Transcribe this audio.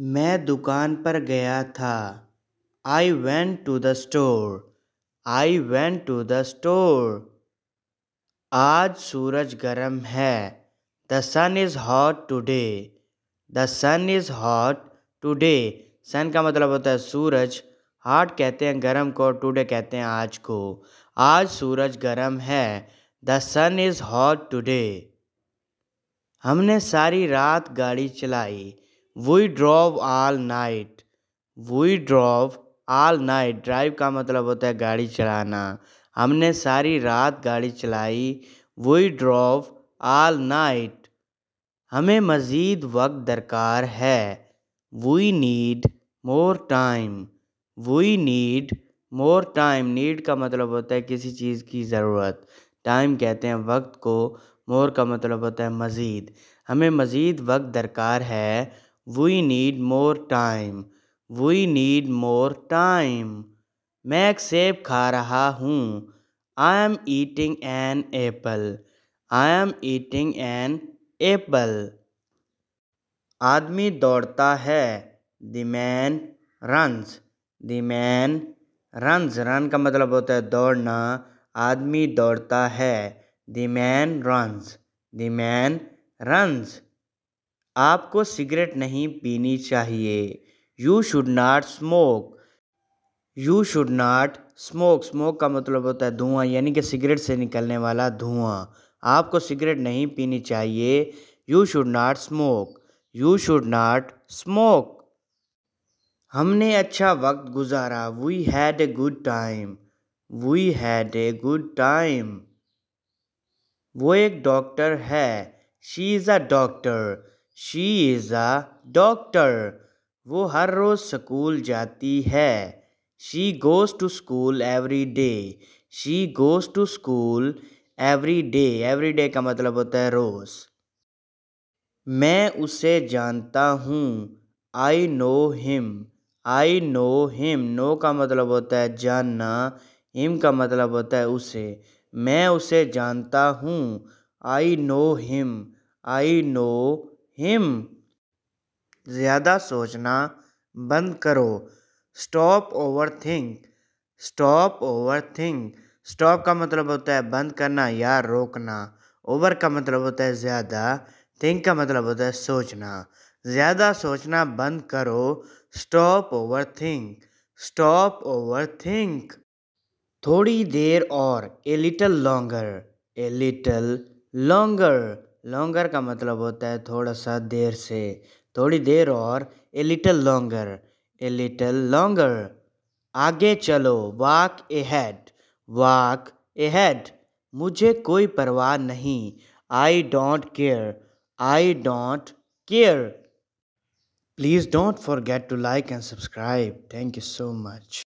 मैं दुकान पर गया था I went to the store I went to the store आज सूरज गर्म है the sun is hot today the sun is hot today sun का मतलब होता है सूरज हॉट कहते हैं गर्म को टुडे कहते हैं आज को आज सूरज गर्म है the sun is hot today हमने सारी रात गाड़ी चलाई we drove all night we drove all night drive का मतलब होता है गाड़ी चलाना हमने सारी रात गाड़ी चलाई वी ड्रॉव आल नाइट हमें मज़ीद वक्त दरकार है we need more time we need more time need का मतलब होता है किसी चीज़ की ज़रूरत टाइम कहते हैं वक्त को मोर का मतलब होता है मज़ीद हमें मज़ीद वक्त दरकार है we need more time we need more time मैं एक सेब खा रहा हूँ I am eating an apple I am eating an apple आदमी दौड़ता है the man runs the man runs run का मतलब होता है दौड़ना आदमी दौड़ता है the man runs the man runs आपको सिगरेट नहीं पीनी चाहिए you should not smoke you should not smoke smoke का मतलब होता है धुआं यानी कि सिगरेट से निकलने वाला धुआं आपको सिगरेट नहीं पीनी चाहिए you should not smoke you should not smoke हमने अच्छा वक्त गुजारा we had a good time we had a good time वो एक डॉक्टर है she is a doctor she is a doctor वो हर रोज़ स्कूल जाती है she goes to school every day she goes to school every day every day का मतलब होता है रोज़ मैं उसे जानता हूँ I know him I know him know का मतलब होता है जानना हिम का मतलब होता है उसे मैं उसे जानता हूँ I know him I know him ज़्यादा सोचना बंद करो stop over think stop over think stop का मतलब होता है बंद करना या रोकना ओवर का मतलब होता है ज़्यादा थिंक का मतलब होता है सोचना ज़्यादा सोचना बंद करो stop over think stop over think थोड़ी देर और a little longer a little longer longer का मतलब होता है थोड़ा सा देर से थोड़ी देर और a little longer a little longer आगे चलो वाक ए हैड वाक ए हैड मुझे कोई परवाह नहीं I don't care I don't care please don't forget to like and subscribe thank you so much